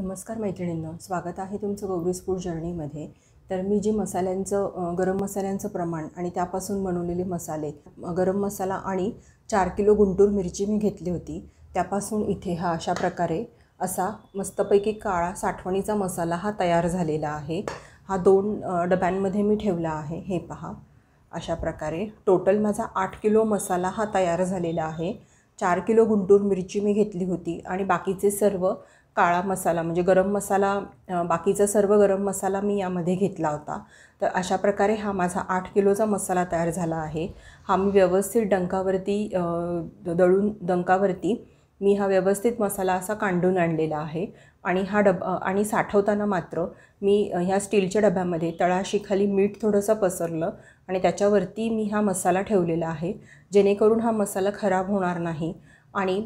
नमस्कार मैत्रिणींना स्वागत आहे तुमचं गौरी फूड जर्नीमध्ये तर मी जी मसाल्यांचं गरम मसाल्यांचं प्रमाण आणि त्यापासून बनवलेले मसाले गरम मसाला आणि चार किलो गुंटूर मिरची मी घेतली होती त्यापासून इथे हा अशा प्रकारे असा मस्तपैकी काळा साठवणीचा मसाला हा तयार झालेला आहे हा दोन डब्यांमध्ये मी ठेवला आहे हे पहा अशा प्रकारे टोटल माझा आठ किलो मसाला हा तयार झालेला आहे चार किलो गुंटूर मिरची मी घेतली होती आणि बाकीचे सर्व काळा मसाला म्हणजे गरम मसाला बाकीचा सर्व गरम मसाला मी यामध्ये घेतला होता तर अशा प्रकारे हा माझा आठ किलोचा मसाला तयार झाला आहे हा मी व्यवस्थित डंकावरती दळून डंकावरती मी हा व्यवस्थित मसाला असा कांडून आणलेला आहे आणि हा डब आणि साठवताना मात्र मी ह्या स्टीलच्या डब्यामध्ये तळाशी खाली मीठ थोडंसं पसरलं आणि त्याच्यावरती मी हा मसाला ठेवलेला आहे जेणेकरून हा मसाला खराब होणार नाही आणि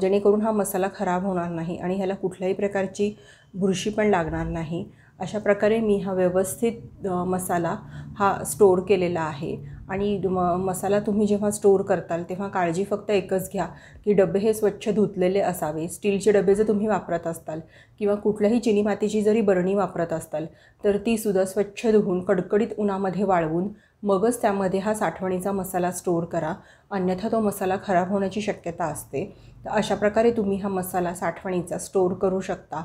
जेणेकरून हा मसाला खराब होणार नाही आणि ह्याला कुठल्याही प्रकारची बुरशी पण लागणार नाही अशा प्रकारे मी हा व्यवस्थित मसाला हा स्टोअर केलेला आहे आणि म मसाला तुम्ही जेव्हा स्टोर करताल तेव्हा काळजी फक्त एकच घ्या की डबे हे स्वच्छ धुतलेले असावे स्टीलचे डबे जर तुम्ही वापरत असताल किंवा कुठल्याही चिनी मातीची जरी बरणी वापरत असताल तर तीसुद्धा स्वच्छ धुवून कडकडीत उन्हामध्ये वाळवून मगच त्यामध्ये हा साठवणीचा मसाला स्टोअर करा अन्यथा तो मसाला खराब होण्याची शक्यता असते तर अशा प्रकारे तुम्ही हा मसाला साठवणीचा स्टोअर करू शकता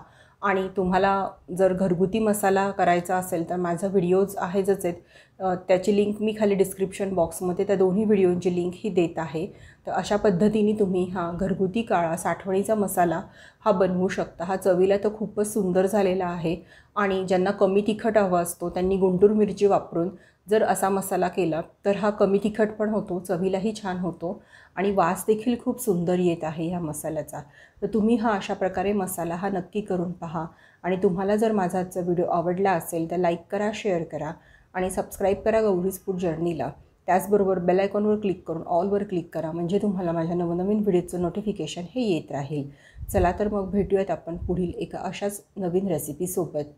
आणि तुम्हाला जर घरगुती मसाला करायचा असेल तर माझा व्हिडिओज आहे आहेत त्याची लिंक मी खाली डिस्क्रिप्शन बॉक्समध्ये त्या दोन्ही व्हिडिओंची लिंक ही देत आहे तर अशा पद्धतीने तुम्ही हा घरगुती काळा साठवणीचा मसाला हा बनवू शकता हा चवीला तर खूपच सुंदर झालेला आहे आणि ज्यांना कमी तिखट हवा असतो त्यांनी गुंटूर मिरची वापरून जर असा मसाला केला तर हा कमी तिखट पण होतो चवीलाही छान होतो आणि वास देखील खूप सुंदर येत आहे ह्या मसाल्याचा तर तुम्ही हा अशा प्रकारे मसाला हा नक्की करून पहा आणि तुम्हाला जर माझा आजचा व्हिडिओ आवडला असेल तर लाईक करा शेअर करा आणि सबस्क्राईब करा गौरीज फूड जर्नीला त्याचबरोबर बेल आयकॉनवर क्लिक करून ऑलवर क्लिक करा म्हणजे तुम्हाला माझ्या नवनवीन व्हिडिओचं नोटिफिकेशन हे येत राहील चला तर मग भेटूयात आपण पुढील एका अशाच नवीन रेसिपीसोबत